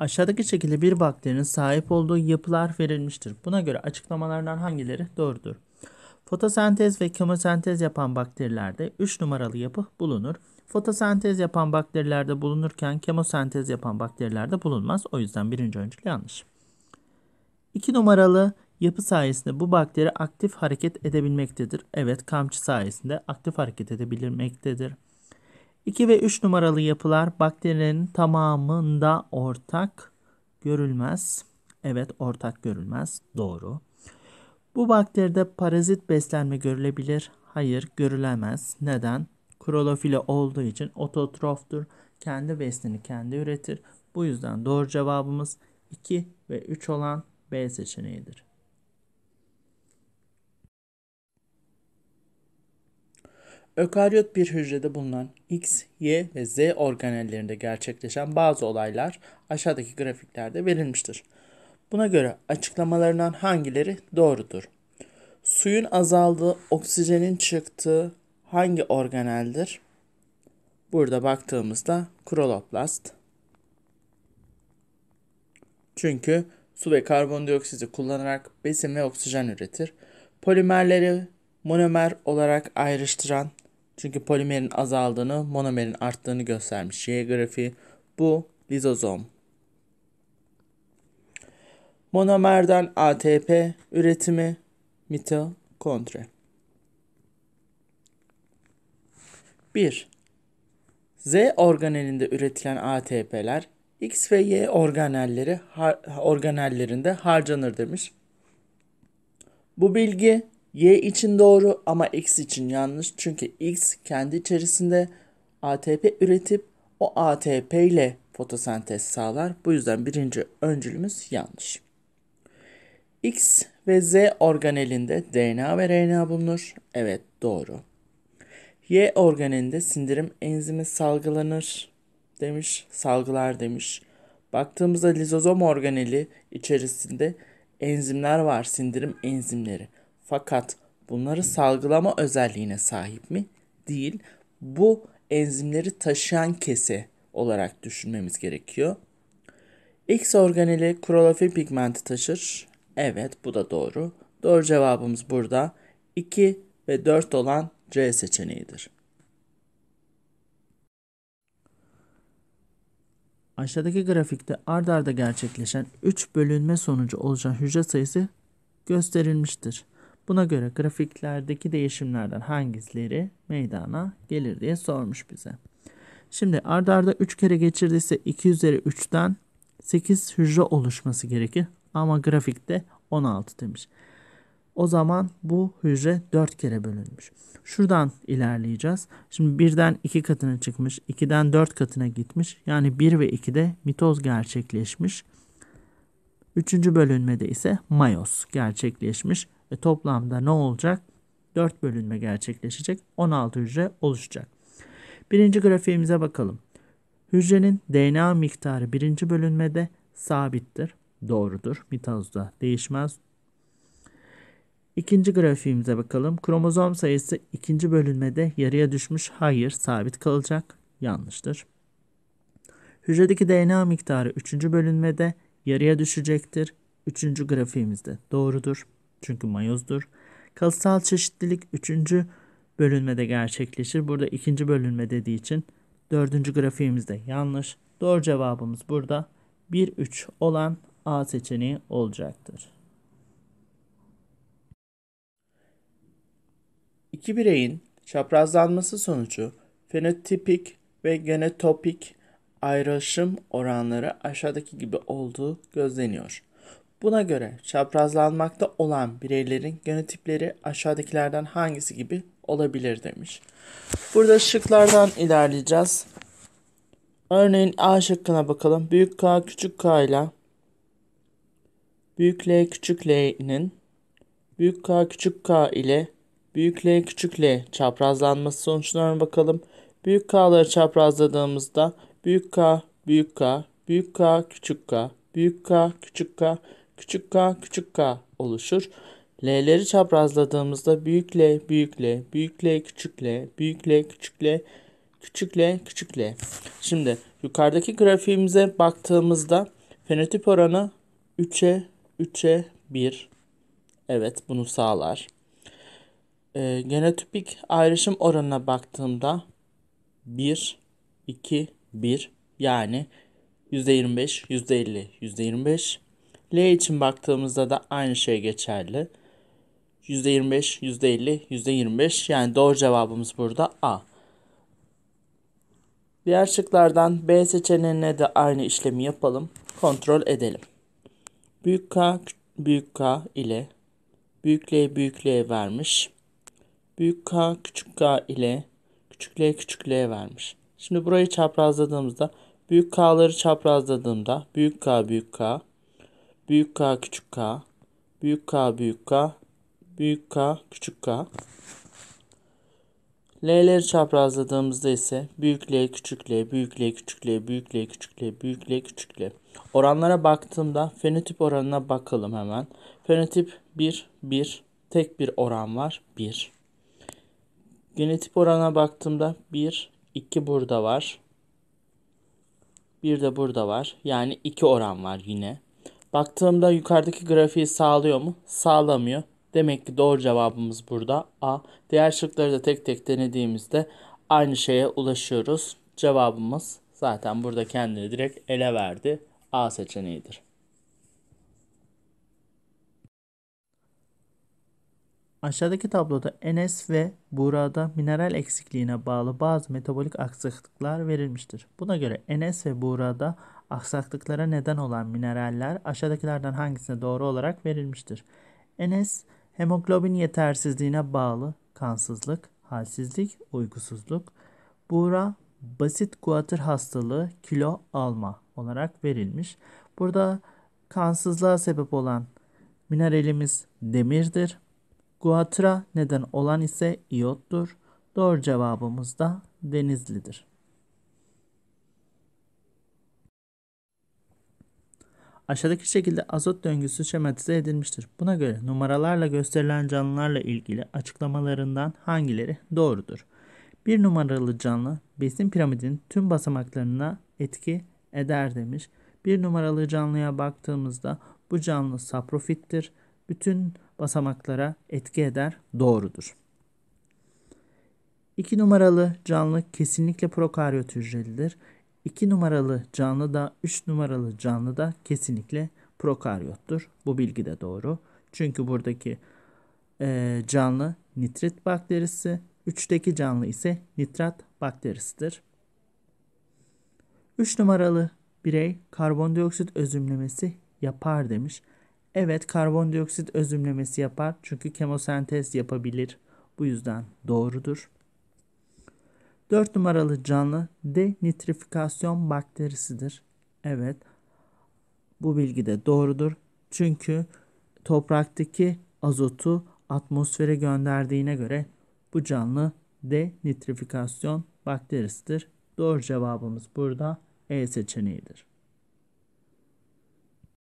Aşağıdaki şekilde bir bakterinin sahip olduğu yapılar verilmiştir. Buna göre açıklamalardan hangileri doğrudur? Fotosentez ve kemosentez yapan bakterilerde 3 numaralı yapı bulunur. Fotosentez yapan bakterilerde bulunurken kemosentez yapan bakterilerde bulunmaz. O yüzden birinci öncül yanlış. 2 numaralı yapı sayesinde bu bakteri aktif hareket edebilmektedir. Evet kamçı sayesinde aktif hareket edebilmektedir. 2 ve 3 numaralı yapılar bakterinin tamamında ortak görülmez. Evet ortak görülmez. Doğru. Bu bakteride parazit beslenme görülebilir. Hayır görülemez. Neden? Klorofili olduğu için ototroftur. Kendi besini kendi üretir. Bu yüzden doğru cevabımız 2 ve 3 olan B seçeneğidir. Ökaryot bir hücrede bulunan X, Y ve Z organellerinde gerçekleşen bazı olaylar aşağıdaki grafiklerde verilmiştir. Buna göre açıklamalarından hangileri doğrudur? Suyun azaldığı, oksijenin çıktığı hangi organeldir? Burada baktığımızda kroloplast. Çünkü su ve karbondioksiti kullanarak besin ve oksijen üretir. Polimerleri monomer olarak ayrıştıran çünkü polimerin azaldığını, monomerin arttığını göstermiş Y grafiği. Bu lizozom. Monomerden ATP üretimi mitokondri. 1. Z organelinde üretilen ATP'ler X ve Y organelleri organellerinde harcanır demiş. Bu bilgi Y için doğru ama X için yanlış. Çünkü X kendi içerisinde ATP üretip o ATP ile fotosentez sağlar. Bu yüzden birinci öncülümüz yanlış. X ve Z organelinde DNA ve RNA bulunur. Evet doğru. Y organelinde sindirim enzimi salgılanır demiş, salgılar demiş. Baktığımızda lizozom organeli içerisinde enzimler var, sindirim enzimleri. Fakat bunları salgılama özelliğine sahip mi? Değil. Bu enzimleri taşıyan kese olarak düşünmemiz gerekiyor. X organeli klorofil pigmenti taşır. Evet bu da doğru. Doğru cevabımız burada 2 ve 4 olan C seçeneğidir. Aşağıdaki grafikte ardarda arda gerçekleşen 3 bölünme sonucu oluşan hücre sayısı gösterilmiştir. Buna göre grafiklerdeki değişimlerden hangileri meydana gelir diye sormuş bize. Şimdi ardarda arda 3 kere geçirdiyse 2 üzeri 3'ten 8 hücre oluşması gerekir. Ama grafikte 16 demiş. O zaman bu hücre 4 kere bölünmüş. Şuradan ilerleyeceğiz. Şimdi 1'den 2 katına çıkmış. 2'den 4 katına gitmiş. Yani 1 ve 2'de mitoz gerçekleşmiş. Üçüncü bölünmede ise mayoz gerçekleşmiş. Ve toplamda ne olacak? 4 bölünme gerçekleşecek. 16 hücre oluşacak. Birinci grafiğimize bakalım. Hücrenin DNA miktarı birinci bölünmede sabittir. Doğrudur. Mitozda değişmez. İkinci grafiğimize bakalım. Kromozom sayısı ikinci bölünmede yarıya düşmüş. Hayır, sabit kalacak. Yanlıştır. Hücredeki DNA miktarı üçüncü bölünmede yarıya düşecektir. Üçüncü grafiğimizde doğrudur. Çünkü mayozdur. Kalıtsal çeşitlilik 3. bölünmede gerçekleşir. Burada 2. bölünme dediği için 4. grafiğimizde yanlış. Doğru cevabımız burada 1-3 olan A seçeneği olacaktır. İki bireyin çaprazlanması sonucu fenotipik ve genotopik ayrışım oranları aşağıdaki gibi olduğu gözleniyor. Buna göre çaprazlanmakta olan bireylerin genotipleri aşağıdakilerden hangisi gibi olabilir demiş. Burada şıklardan ilerleyeceğiz. Örneğin A şıkkına bakalım. Büyük K küçük K ile büyük L küçük L'nin büyük K küçük K ile büyük L küçük L çaprazlanması sonuçlarına bakalım. Büyük K'ları çaprazladığımızda büyük K büyük K büyük K küçük K büyük K küçük K küçük k küçük k oluşur. L'leri çaprazladığımızda büyük L, büyük L, büyük L, küçük L, büyük L, küçük L, küçük L, küçük L. Şimdi yukarıdaki grafiğimize baktığımızda fenotip oranı 3'e 3'e 1. Evet bunu sağlar. E, genotipik ayrışım oranına baktığımda 1, 2, 1 yani %25, %50, %25, L için baktığımızda da aynı şey geçerli. %25, %50, %25 yani doğru cevabımız burada A. Diğer şıklardan B seçeneğine de aynı işlemi yapalım. Kontrol edelim. Büyük K büyük K ile büyük L büyük L vermiş. Büyük K küçük K ile küçük L küçük L vermiş. Şimdi burayı çaprazladığımızda büyük K'ları çaprazladığımda büyük K büyük K büyük K küçük K, büyük K büyük K, büyük K küçük K. L'leri çaprazladığımızda ise büyük L küçük L, büyük L küçük L, büyük L küçük L, büyük L küçük L. Oranlara baktığımda fenotip oranına bakalım hemen. Fenotip 1, 1. Tek bir oran var. 1. Genotip oranına baktığımda 1, 2 burada var. Bir de burada var. Yani iki oran var yine. Baktığımda yukarıdaki grafiği sağlıyor mu? Sağlamıyor. Demek ki doğru cevabımız burada A. Diğer şıkları da tek tek denediğimizde aynı şeye ulaşıyoruz. Cevabımız zaten burada kendini direkt ele verdi. A seçeneğidir. Aşağıdaki tabloda Enes ve Buğra'da mineral eksikliğine bağlı bazı metabolik aksaklıklar verilmiştir. Buna göre Enes ve Buğra'da aksaklıklara neden olan mineraller aşağıdakilerden hangisine doğru olarak verilmiştir? Enes, hemoglobin yetersizliğine bağlı kansızlık, halsizlik, uykusuzluk. Buğra, basit guatr hastalığı, kilo alma olarak verilmiş. Burada kansızlığa sebep olan mineralimiz demirdir. Guatra neden olan ise iyottur. Doğru cevabımız da denizlidir. Aşağıdaki şekilde azot döngüsü şematize edilmiştir. Buna göre numaralarla gösterilen canlılarla ilgili açıklamalarından hangileri doğrudur? Bir numaralı canlı besin piramidinin tüm basamaklarına etki eder demiş. Bir numaralı canlıya baktığımızda bu canlı saprofittir. Bütün basamaklara etki eder doğrudur. 2 numaralı canlı kesinlikle prokaryot hücrelidir. 2 numaralı canlı da 3 numaralı canlı da kesinlikle prokaryottur. Bu bilgi de doğru. Çünkü buradaki e, canlı nitrit bakterisi, 3'teki canlı ise nitrat bakterisidir. 3 numaralı birey karbondioksit özümlemesi yapar demiş. Evet karbondioksit özümlemesi yapar çünkü kemosentez yapabilir. Bu yüzden doğrudur. 4 numaralı canlı denitrifikasyon bakterisidir. Evet. Bu bilgi de doğrudur. Çünkü topraktaki azotu atmosfere gönderdiğine göre bu canlı denitrifikasyon bakterisidir. Doğru cevabımız burada E seçeneğidir.